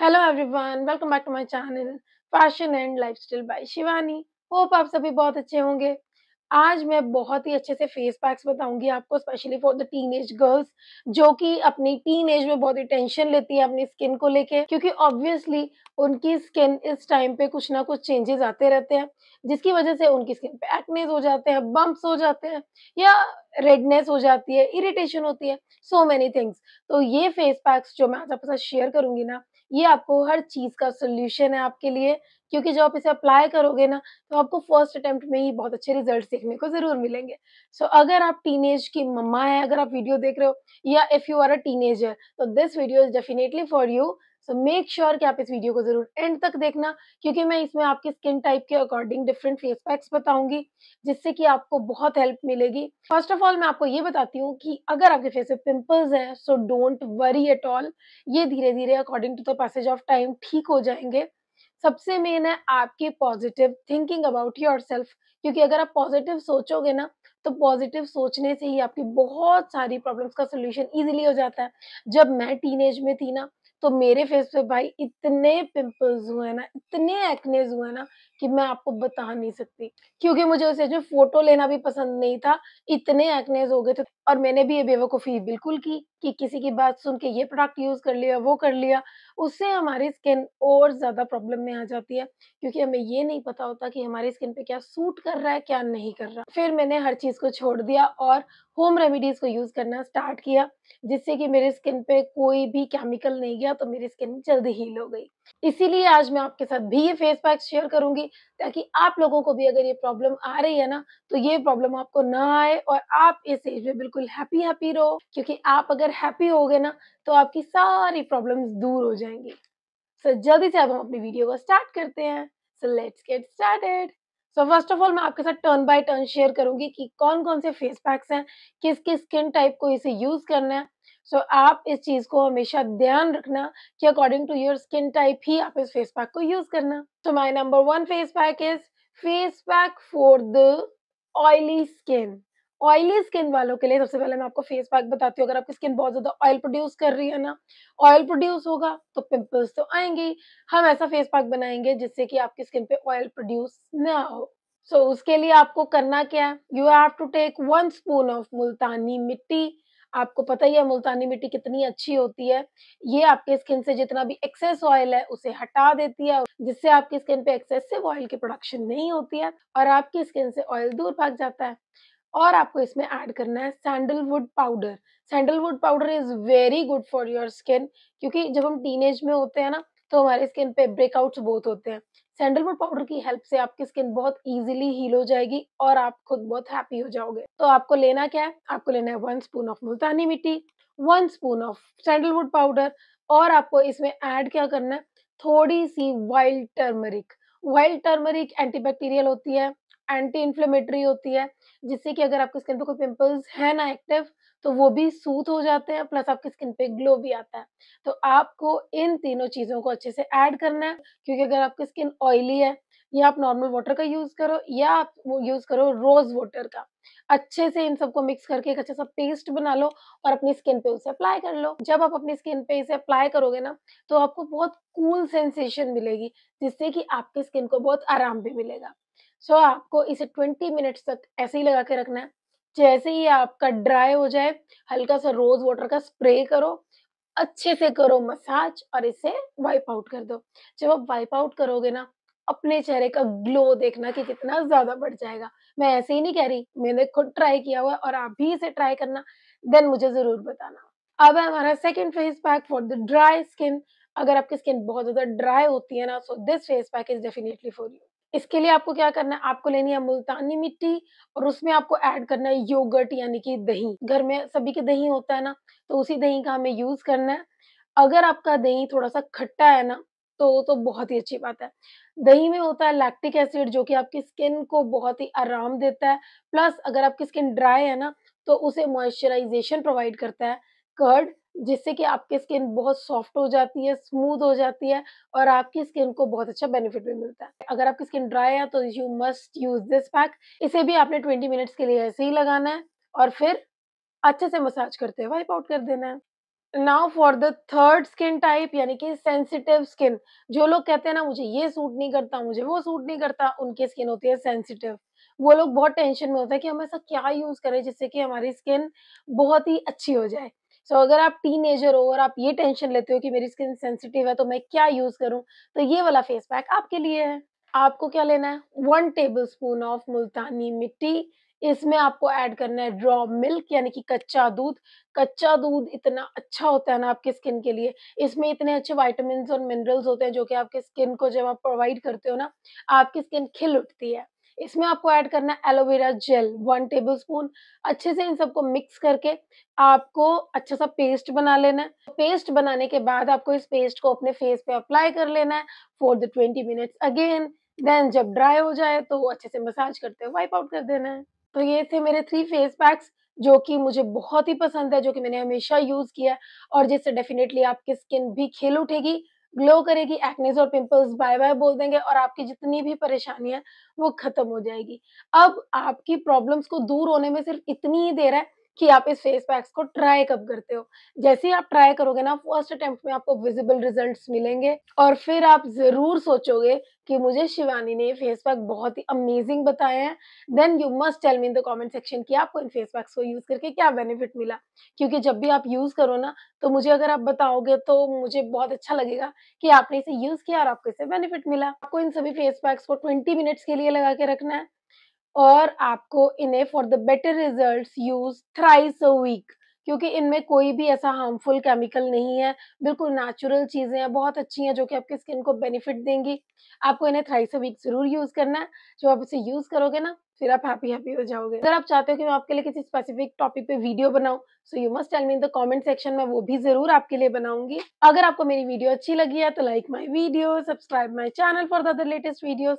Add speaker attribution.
Speaker 1: hello everyone welcome back to my channel fashion and lifestyle by Shivani hope आप सभी बहुत अच्छे होंगे आज मैं बहुत ही अच्छे से फेस पैक्स बताऊंगी आपको specially for the teenage girls जो कि अपनी टीन एज में बहुत ही टेंशन लेती है अपनी स्किन को लेके क्योंकि ऑब्वियसली उनकी स्किन इस टाइम पे कुछ ना कुछ चेंजेस आते रहते हैं जिसकी वजह से उनकी स्किन पे एक्नेस हो जाते हैं बम्प्स हो जाते हैं या रेडनेस हो जाती है इरिटेशन होती है सो मेनी थिंग्स तो ये फेस पैक्स जो मैं आज आपके साथ शेयर करूंगी ना ये आपको हर चीज़ का सोल्यूशन है आपके लिए क्योंकि जब आप इसे अप्लाई करोगे ना तो आपको फर्स्ट अटेम्प्ट में ही बहुत अच्छे रिजल्ट देखने को ज़रूर मिलेंगे सो so, अगर आप टीनेज की मम्मा है अगर आप वीडियो देख रहे हो या if you are a teenager तो this video is definitely for you so make sure कि आप इस वीडियो को जरूर एंड तक देखना क्योंकि मैं इसमें आपके स्किन टाइप के अकॉर्डिंग डिफरेंट फेस पैक्स बताऊंगी जिससे कि आपको बहुत हेल्प मिलेगी फर्स्ट ऑफ ऑल मैं आपको ये बताती हूँ कि अगर आपके फेस पे पिंपल्स हैं so don't worry at all ये धीरे धीरे according to the passage of time ठीक हो जाएंगे सबसे मेन है आपके positive thinking about yourself क्योंकि अगर आप पॉजिटिव सोचोगे ना तो पॉजिटिव सोचने से ही आपकी बहुत सारी प्रॉब्लम्स का सोल्यूशन ईजिली हो जाता है जब मैं टीनेज में थी ना तो मेरे फेस पे भाई इतने पिंपल्स हुए ना इतने एक्नेस हुए ना कि मैं आपको बता नहीं सकती क्योंकि मुझे उस एज में फोटो लेना भी पसंद नहीं था इतने एक्नेस हो गए थे और मैंने भी ये बेवकूफ़ी बिल्कुल की कि किसी की बात सुन के ये प्रोडक्ट यूज़ कर लिया वो कर लिया उससे हमारी स्किन और ज़्यादा प्रॉब्लम में आ जाती है क्योंकि हमें ये नहीं पता होता कि हमारी स्किन पे क्या सूट कर रहा है क्या नहीं कर रहा फिर मैंने हर चीज़ को छोड़ दिया और होम रेमिडीज को यूज़ करना स्टार्ट किया जिससे कि मेरे स्किन पे कोई भी केमिकल नहीं गया किया तो मेरी स्किन जल्दी हील हो गई इसीलिए आज मैं आपके साथ भी ये फेस पैक शेयर करूंगी ताकि आप लोगों को भी अगर ये प्रॉब्लम आ रही है ना तो ये प्रॉब्लम आपको ना आए और आप इस एज में बिल्कुल हैप्पी हैप्पी रहो क्योंकि आप अगर हैप्पी हो ना तो आपकी सारी प्रॉब्लम दूर हो जाएंगी सर so, जल्दी से अब हम अपनी वीडियो को स्टार्ट करते हैं so let's get started so first of all मैं आपके साथ टर्न बाय टर्न शेयर करूंगी कि कौन कौन से फेस पैक्स हैं किस किस स्किन टाइप को इसे यूज करना है सो so, आप इस चीज़ को हमेशा ध्यान रखना कि according to your skin type ही आप इस फेस पैक को यूज़ करना तो my number one face pack is face pack for the oily skin oily skin वालों के लिए सबसे पहले मैं आपको फेस पैक बताती हूँ अगर आपकी स्किन बहुत ज़्यादा ऑयल प्रोड्यूस कर रही है ना ऑयल प्रोड्यूस होगा तो पिंपल्स तो आएंगे हम ऐसा फेस पैक बनाएंगे जिससे कि आपकी स्किन पे ऑयल प्रोड्यूस ना हो सो so, उसके लिए आपको करना क्या है you have to take one spoon of multani mitti आपको पता ही है मुल्तानी मिट्टी कितनी अच्छी होती है ये आपके स्किन से जितना भी एक्सेस ऑयल है उसे हटा देती है जिससे आपकी स्किन पे एक्सेसिव ऑयल की प्रोडक्शन नहीं होती है और आपकी स्किन से ऑयल दूर भाग जाता है और आपको इसमें ऐड करना है sandalwood powder sandalwood powder is very good for your skin क्योंकि जब हम टीनेज में होते हैं ना तो हमारे स्किन पे ब्रेकआउट्स बहुत होते हैं सैंडलवुड पाउडर की हेल्प से आपकी स्किन बहुत इजीली हील हो जाएगी और आप खुद बहुत हैप्पी हो जाओगे तो आपको लेना क्या है आपको लेना है one spoon of multani mitti one spoon of sandalwood powder और आपको इसमें ऐड क्या करना है थोड़ी सी wild turmeric wild turmeric antibacterial होती है एंटी इन्फ्लेमेटरी होती है जिससे कि अगर आपकी स्किन पे कोई पिंपल्स है ना एक्टिव तो वो भी सूथ हो जाते हैं प्लस आपकी स्किन पे ग्लो भी आता है तो आपको इन तीनों चीज़ों को अच्छे से ऐड करना है क्योंकि अगर आपकी स्किन ऑयली है या आप नॉर्मल वाटर का यूज़ करो या आप वो यूज़ करो रोज़ वाटर का अच्छे से इन सबको मिक्स करके एक अच्छा सा पेस्ट बना लो और अपनी स्किन पे उसे अप्लाई कर लो जब आप अपनी स्किन पे इसे अप्लाई करोगे ना तो आपको बहुत कूल सेंसेशन मिलेगी जिससे कि आपकी स्किन को बहुत आराम भी मिलेगा सो so, आपको इसे 20 मिनट्स तक ऐसे ही लगा के रखना है जैसे ही आपका ड्राई हो जाए हल्का सा रोज वाटर का स्प्रे करो अच्छे से करो मसाज और इसे वाइप आउट कर दो जब आप वाइप आउट करोगे ना अपने चेहरे का ग्लो देखना कि कितना ज्यादा बढ़ जाएगा मैं ऐसे ही नहीं कह रही मैंने खुद ट्राई किया हुआ और आप भी इसे ट्राई करना देन मुझे जरूर बताना अब है हमारा second face pack for the dry skin अगर आपकी स्किन बहुत ज्यादा ड्राई होती है ना so this face pack is definitely for you इसके लिए आपको क्या करना है आपको लेनी है मुल्तानी मिट्टी और उसमें आपको ऐड करना है योगर्ट यानी कि दही घर में सभी के दही होता है ना तो उसी दही का हमें यूज करना है अगर आपका दही थोड़ा सा खट्टा है ना तो तो बहुत ही अच्छी बात है दही में होता है लैक्टिक एसिड जो कि आपकी स्किन को बहुत ही आराम देता है प्लस अगर आपकी स्किन ड्राई है ना तो उसे मॉइस्चराइजेशन प्रोवाइड करता है कर्ड जिससे कि आपकी स्किन बहुत सॉफ्ट हो जाती है स्मूथ हो जाती है और आपकी स्किन को बहुत अच्छा बेनिफिट भी मिलता है अगर आपकी स्किन ड्राई है तो you must use this pack इसे भी आपने ट्वेंटी मिनट्स के लिए ऐसे ही लगाना है और फिर अच्छे से मसाज करते हुए वाइप आउट कर देना है now for the third skin type यानी कि सेंसिटिव स्किन जो लोग कहते हैं ना मुझे ये सूट नहीं करता मुझे वो सूट नहीं करता उनकी स्किन होती है सेंसिटिव वो लोग बहुत टेंशन में होता है कि हम ऐसा क्या यूज़ करें जिससे कि हमारी स्किन बहुत ही अच्छी हो जाए सो so, अगर आप टीन एजर हो और आप ये टेंशन लेते हो कि मेरी स्किन सेंसिटिव है तो मैं क्या यूज करूँ तो ये वाला फेस पैक आपके लिए है आपको क्या लेना है one tablespoon of multani mitti इसमें आपको ऐड करना है ड्रॉ मिल्क यानी कि कच्चा दूध कच्चा दूध इतना अच्छा होता है ना आपके स्किन के लिए इसमें इतने अच्छे वाइटामिन और मिनरल्स होते हैं जो कि आपके स्किन को जब आप प्रोवाइड करते हो ना आपकी स्किन खिल उठती है इसमें आपको ऐड करना aloe vera gel one tablespoon अच्छे से इन सबको मिक्स करके आपको अच्छा सा पेस्ट बना लेना है पेस्ट तो बनाने के बाद आपको इस पेस्ट को अपने फेस पे अप्लाई कर लेना है for the twenty minutes again then जब ड्राई हो जाए तो अच्छे से मसाज करते हुए वाइप आउट कर देना है तो ये थे मेरे थ्री फेस पैक्स जो कि मुझे बहुत ही पसंद है जो कि मैंने हमेशा यूज़ किया है और जिससे डेफिनेटली आपकी स्किन भी खिल उठेगी ग्लो करेगी एक्नेस और पिंपल्स बाय बाय बोल देंगे और आपकी जितनी भी परेशानियां वो खत्म हो जाएगी अब आपकी प्रॉब्लम्स को दूर होने में सिर्फ इतनी ही देर है कि आप इस फेस पैक्स को ट्राई कब करते हो जैसे ही आप ट्राई करोगे ना फर्स्ट अटेम्प्ट में आपको विजिबल रिजल्ट्स मिलेंगे और फिर आप ज़रूर सोचोगे कि मुझे शिवानी ने फेस पैक बहुत ही अमेजिंग बताया है then you must tell me in the comment section कि आपको इन फेस पैक्स को यूज़ करके क्या बेनिफिट मिला क्योंकि जब भी आप यूज़ करो ना तो मुझे अगर आप बताओगे तो मुझे बहुत अच्छा लगेगा कि आपने इसे यूज़ किया और आपको इसे बेनिफिट मिला आपको इन सभी फेस पैक्स को ट्वेंटी मिनट्स के लिए लगा के रखना है और आपको इन्हें for the better results use thrice a week क्योंकि इनमें कोई भी ऐसा हार्मफुल केमिकल नहीं है बिल्कुल नेचुरल चीज़ें हैं बहुत अच्छी हैं जो कि आपकी स्किन को बेनिफिट देंगी आपको इन्हें थ्राइस अ वीक ज़रूर यूज़ करना है जब आप इसे यूज़ करोगे ना फिर आप हैप्पी हैप्पी हो जाओगे अगर आप चाहते हो कि मैं आपके लिए किसी स्पेसिफिक टॉपिक पे वीडियो बनाऊं so you must tell me in the comment section में वो भी जरूर आपके लिए बनाऊंगी अगर आपको मेरी वीडियो अच्छी लगी है तो like my video subscribe my channel for the other latest videos